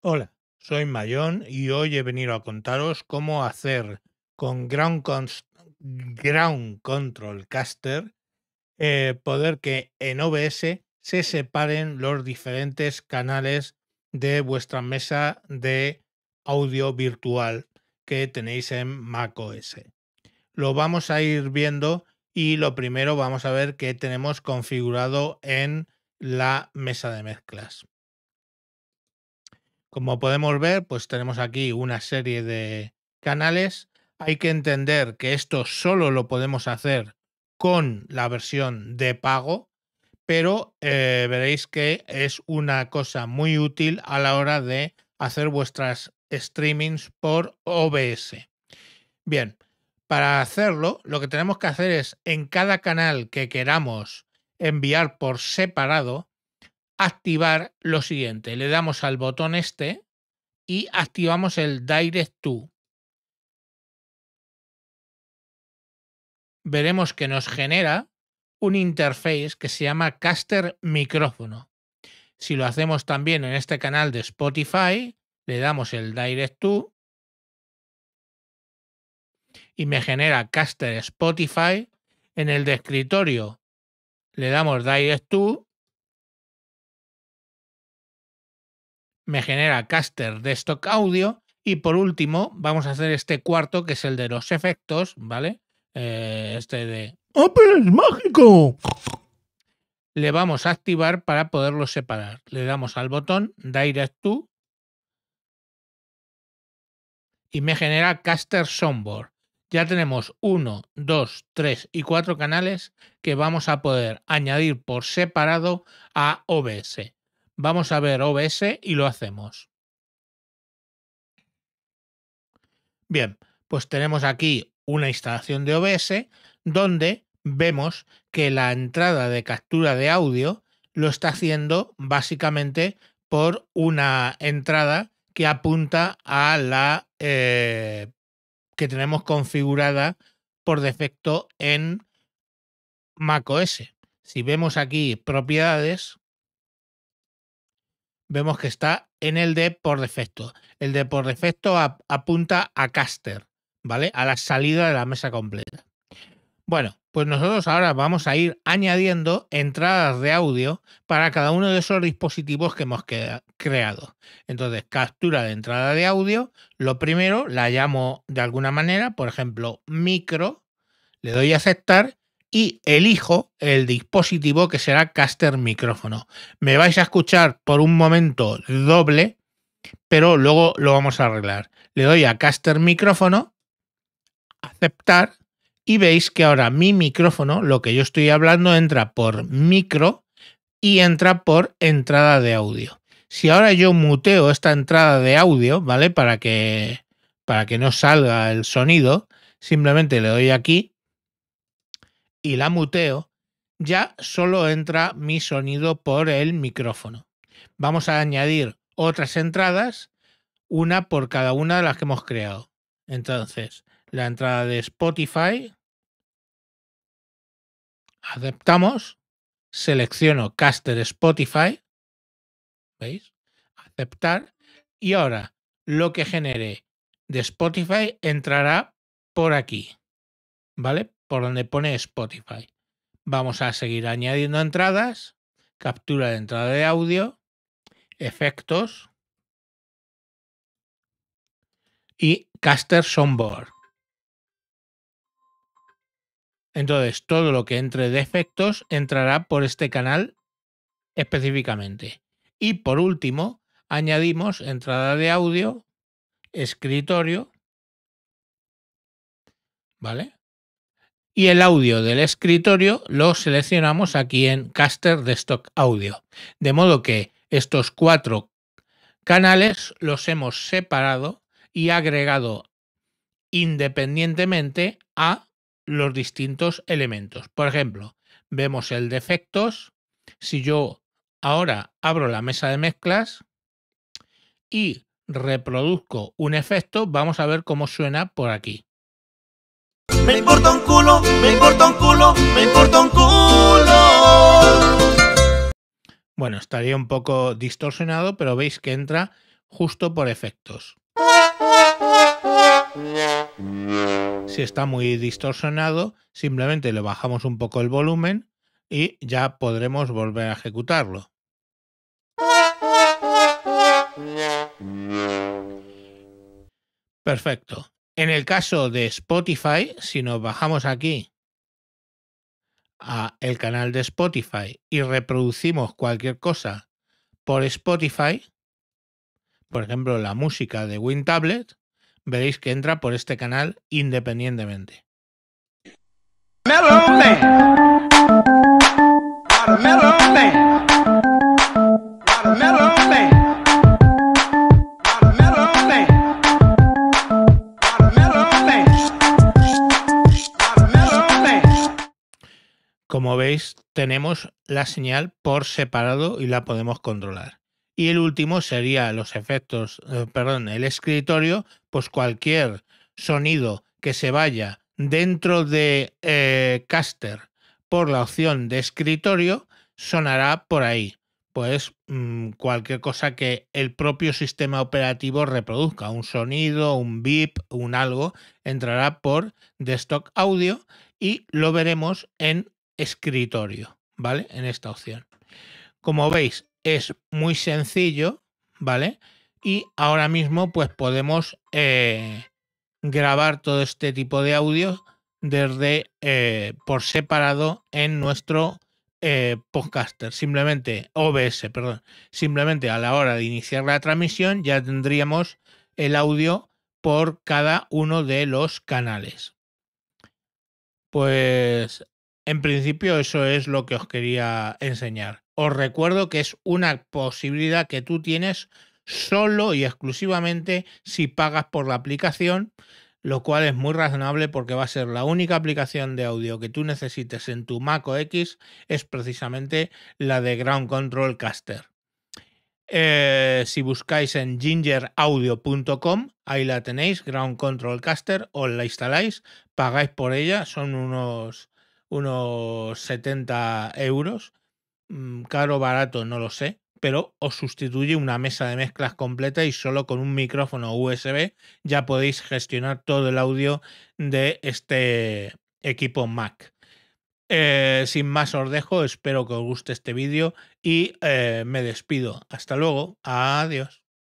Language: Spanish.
Hola, soy Mayón y hoy he venido a contaros cómo hacer con Ground, Control Caster eh, poder que en OBS se separen los diferentes canales de vuestra mesa de audio virtual que tenéis en macOS. Lo vamos a ir viendo y lo primero vamos a ver qué tenemos configurado en la mesa de mezclas. Como podemos ver, pues tenemos aquí una serie de canales. Hay que entender que esto solo lo podemos hacer con la versión de pago, pero eh, veréis que es una cosa muy útil a la hora de hacer vuestras streamings por OBS. Bien, para hacerlo, lo que tenemos que hacer es en cada canal que queramos enviar por separado, activar lo siguiente. Le damos al botón este y activamos el Direct To. Veremos que nos genera un interface que se llama Caster Micrófono. Si lo hacemos también en este canal de Spotify, le damos el Direct To y me genera Caster Spotify. En el de escritorio le damos Direct me genera caster de stock audio. Y por último, vamos a hacer este cuarto, que es el de los efectos, ¿vale? Eh, este de... ¡Open es mágico! Le vamos a activar para poderlo separar. Le damos al botón Direct to y me genera Caster Soundboard. Ya tenemos uno, dos, tres y cuatro canales que vamos a poder añadir por separado a OBS. Vamos a ver OBS y lo hacemos. Bien, pues tenemos aquí una instalación de OBS donde vemos que la entrada de captura de audio lo está haciendo básicamente por una entrada que apunta a la eh, que tenemos configurada por defecto en macOS. Si vemos aquí propiedades, vemos que está en el de por defecto. El de por defecto apunta a caster, ¿vale? A la salida de la mesa completa. Bueno, pues nosotros ahora vamos a ir añadiendo entradas de audio para cada uno de esos dispositivos que hemos creado. Entonces, captura de entrada de audio. Lo primero la llamo de alguna manera, por ejemplo, micro. Le doy a aceptar y elijo el dispositivo que será caster micrófono. Me vais a escuchar por un momento doble, pero luego lo vamos a arreglar. Le doy a caster micrófono, aceptar y veis que ahora mi micrófono, lo que yo estoy hablando, entra por micro y entra por entrada de audio. Si ahora yo muteo esta entrada de audio, ¿vale? Para que, para que no salga el sonido, simplemente le doy aquí y la muteo, ya solo entra mi sonido por el micrófono. Vamos a añadir otras entradas, una por cada una de las que hemos creado. Entonces, la entrada de Spotify, aceptamos, selecciono Caster Spotify, ¿veis? Aceptar, y ahora lo que genere de Spotify entrará por aquí, ¿vale? por donde pone Spotify. Vamos a seguir añadiendo entradas, captura de entrada de audio, efectos y caster soundboard. Entonces, todo lo que entre de efectos entrará por este canal específicamente. Y por último, añadimos entrada de audio, escritorio, ¿vale? y el audio del escritorio lo seleccionamos aquí en Caster de stock Audio. De modo que estos cuatro canales los hemos separado y agregado independientemente a los distintos elementos. Por ejemplo, vemos el de efectos. Si yo ahora abro la mesa de mezclas y reproduzco un efecto, vamos a ver cómo suena por aquí me importa un culo, me importa un culo, me importa un culo. Bueno, estaría un poco distorsionado, pero veis que entra justo por efectos. Si está muy distorsionado, simplemente le bajamos un poco el volumen y ya podremos volver a ejecutarlo. Perfecto. En el caso de Spotify, si nos bajamos aquí a el canal de Spotify y reproducimos cualquier cosa por Spotify, por ejemplo la música de WinTablet, veréis que entra por este canal independientemente. Como veis, tenemos la señal por separado y la podemos controlar. Y el último sería los efectos, eh, perdón, el escritorio, pues cualquier sonido que se vaya dentro de eh, Caster por la opción de escritorio sonará por ahí. Pues mm, cualquier cosa que el propio sistema operativo reproduzca, un sonido, un bip, un algo, entrará por desktop audio y lo veremos en escritorio, ¿vale? En esta opción. Como veis, es muy sencillo, ¿vale? Y ahora mismo pues podemos eh, grabar todo este tipo de audio desde eh, por separado en nuestro eh, podcaster. Simplemente, OBS, perdón. Simplemente a la hora de iniciar la transmisión ya tendríamos el audio por cada uno de los canales. Pues en principio eso es lo que os quería enseñar. Os recuerdo que es una posibilidad que tú tienes solo y exclusivamente si pagas por la aplicación, lo cual es muy razonable porque va a ser la única aplicación de audio que tú necesites en tu Mac OS es precisamente la de Ground Control Caster. Eh, si buscáis en gingeraudio.com, ahí la tenéis, Ground Control Caster, os la instaláis, pagáis por ella, son unos unos 70 euros. Mm, caro, barato, no lo sé, pero os sustituye una mesa de mezclas completa y solo con un micrófono USB ya podéis gestionar todo el audio de este equipo Mac. Eh, sin más os dejo, espero que os guste este vídeo y eh, me despido. Hasta luego, adiós.